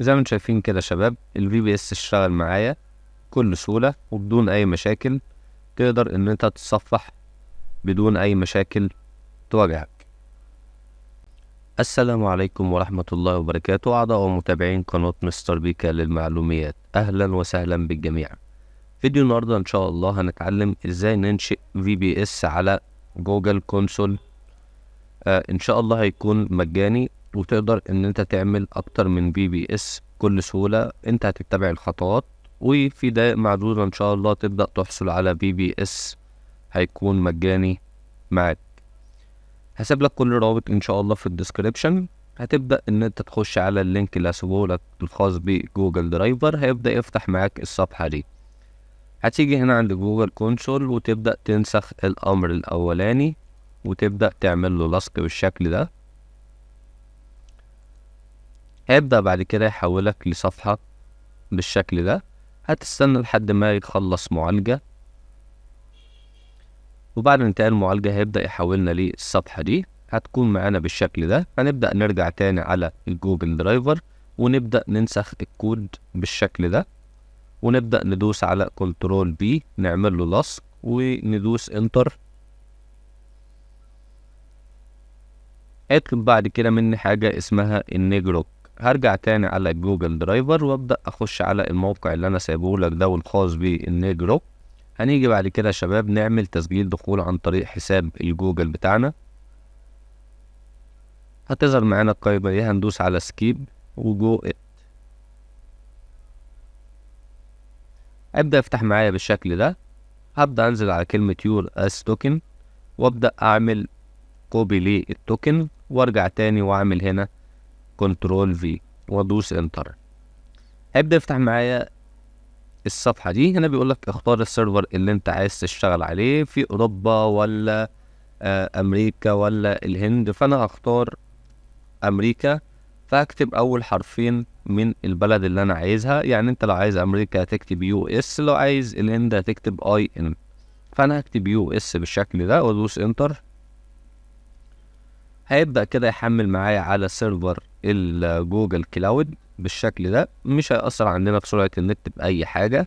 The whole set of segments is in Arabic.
زي ما انتم شايفين كده شباب الفي بي اس اشتغل معايا بكل سهولة وبدون أي مشاكل تقدر إن أنت تتصفح بدون أي مشاكل تواجهك السلام عليكم ورحمة الله وبركاته أعضاء ومتابعين قناة مستر بيكا للمعلوميات أهلا وسهلا بالجميع فيديو النهاردة إن شاء الله هنتعلم إزاي ننشئ في بي اس على جوجل كونسول آه إن شاء الله هيكون مجاني وتقدر ان انت تعمل اكتر من بي بي اس بكل سهولة انت هتتبع الخطوات وفي دقائق معدودة ان شاء الله تبدأ تحصل على بي بي اس هيكون مجاني معاك هسيب لك كل رابط ان شاء الله في الديسكريبشن هتبدأ إن أنت تخش على اللينك اللي لك الخاص بجوجل درايفر هيبدأ يفتح معاك الصفحة دي هتيجي هنا عند جوجل كونسول وتبدأ تنسخ الأمر الأولاني وتبدأ تعمل له لصق بالشكل ده هيبدأ بعد كده يحولك لصفحة بالشكل ده هتستنى لحد ما يخلص معالجة وبعد انتهاء المعالجة هيبدأ يحولنا للصفحة دي هتكون معانا بالشكل ده هنبدأ نرجع تاني على الجوجل درايفر ونبدأ ننسخ الكود بالشكل ده ونبدأ ندوس على كنترول بي نعمل له لصق وندوس انتر هيطلب بعد كده مني حاجة اسمها النيجروب هرجع تاني على جوجل درايفر وابدا اخش على الموقع اللي انا سايبه لك ده والخاص بالنيجرو هنيجي بعد كده شباب نعمل تسجيل دخول عن طريق حساب الجوجل بتاعنا هتظهر معانا القائمة دي هندوس على سكيب وجو ات ابدا افتح معايا بالشكل ده هبدا انزل على كلمة يور اس توكن وابدا اعمل كوبي للتوكن وارجع تاني واعمل هنا كنترول في وادوس انتر هيبدا يفتح معايا الصفحه دي هنا بيقول لك اختار السيرفر اللي انت عايز تشتغل عليه في اوروبا ولا آه، امريكا ولا الهند فانا هختار امريكا فاكتب اول حرفين من البلد اللي انا عايزها يعني انت لو عايز امريكا هتكتب يو اس لو عايز الهند هتكتب اي ان فانا هكتب يو اس بالشكل ده وادوس انتر هيبدا كده يحمل معايا على سيرفر الجوجل كلاود بالشكل ده مش هيأثر عندنا في سرعة النت بأي حاجة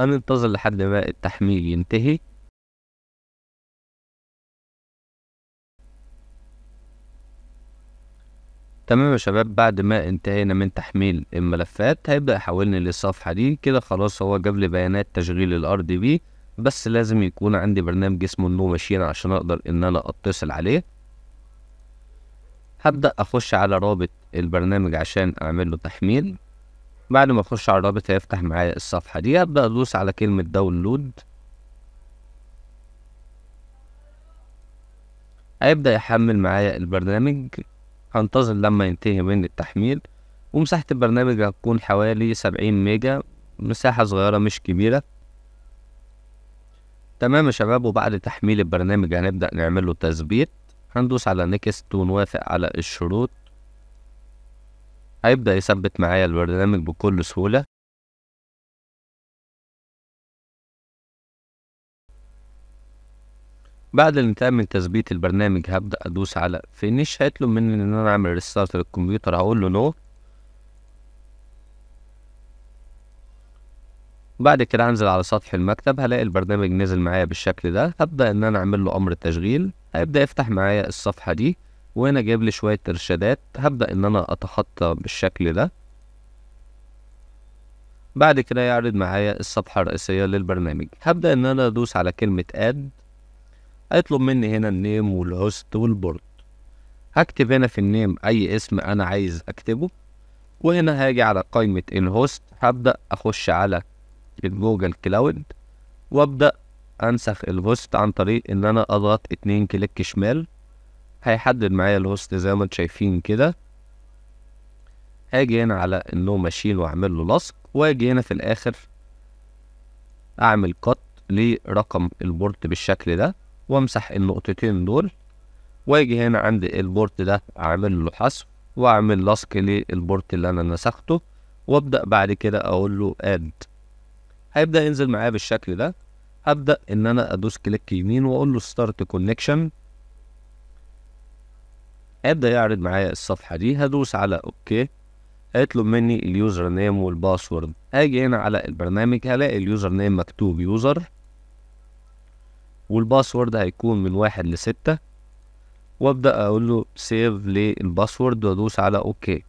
هننتظر لحد ما التحميل ينتهي تمام يا شباب بعد ما انتهينا من تحميل الملفات هيبدأ يحولني للصفحة دي كده خلاص هو جاب لي بيانات تشغيل الار دي بي بس لازم يكون عندي برنامج اسمه النو ماشين عشان اقدر ان انا اتصل عليه هبدأ أخش على رابط البرنامج عشان أعمل له تحميل بعد ما أخش على الرابط هيفتح معايا الصفحة دي هبدأ أدوس على كلمة داونلود هيبدأ يحمل معايا البرنامج هنتظر لما ينتهي من التحميل ومساحة البرنامج هتكون حوالي سبعين ميجا مساحة صغيرة مش كبيرة تمام يا شباب وبعد تحميل البرنامج هنبدأ نعمله تثبيت هندوس على نيكست ونوافق على الشروط هيبدأ يثبت معايا البرنامج بكل سهولة بعد الانتهاء من تثبيت البرنامج هبدأ أدوس على فينيش هيطلب مني إن أنا أعمل ريستارت للكمبيوتر هقول له نو بعد كده هنزل على سطح المكتب هلاقي البرنامج نزل معايا بالشكل ده هبدأ إن أنا أعمل له أمر تشغيل هيبدا يفتح معايا الصفحه دي وهنا جايب لي شويه ارشادات هبدا ان انا اتخطى بالشكل ده بعد كده يعرض معايا الصفحه الرئيسيه للبرنامج هبدا ان انا ادوس على كلمه اد هيطلب مني هنا النيم والهوست والبورد هكتب هنا في النيم اي اسم انا عايز اكتبه وهنا هاجي على قائمه الهوست هبدا اخش على الجوجل كلاود وابدا انسخ الهوست عن طريق ان انا اضغط اتنين كليك شمال هيحدد معايا الهوست زي ما انتم شايفين كده هاجي هنا على النوم ماشين واعمل له لصق واجي هنا في الاخر اعمل قط لرقم البورت بالشكل ده وامسح النقطتين دول واجي هنا عند البورت ده اعمل له حذف واعمل لصق للبورت اللي انا نسخته وابدا بعد كده اقول له اد هيبدا ينزل معايا بالشكل ده ابدا ان انا ادوس كليك يمين واقول له ستارت كونكشن ابدا يعرض معايا الصفحه دي هدوس على اوكي هيطلب مني اليوزر نيم والباسورد اجي هنا على البرنامج هلاقي اليوزر نيم مكتوب يوزر والباسورد هيكون من واحد لستة وابدا اقول له سيف للباسورد وادوس على اوكي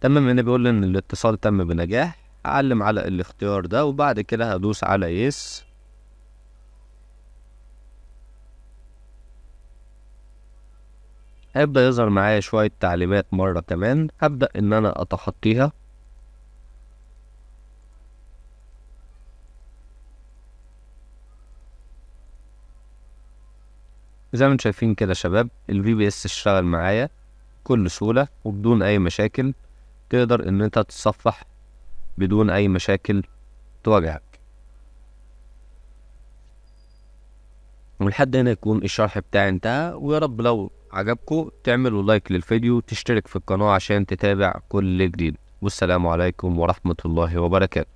تمام هنا بيقول ان الاتصال تم بنجاح اعلم على الاختيار ده وبعد كده هدوس على يس هيبدأ يظهر معايا شوية تعليمات مرة كمان هبدأ إن أنا أتخطيها زي ما انتم شايفين كده شباب الفي بي اس اشتغل معايا بكل سهولة وبدون أي مشاكل تقدر إن أنت تتصفح بدون أي مشاكل تواجهك ولحد هنا يكون الشرح بتاعي انتهى ويا رب لو عجبكم تعملوا لايك للفيديو تشترك في القناة عشان تتابع كل جديد والسلام عليكم ورحمة الله وبركاته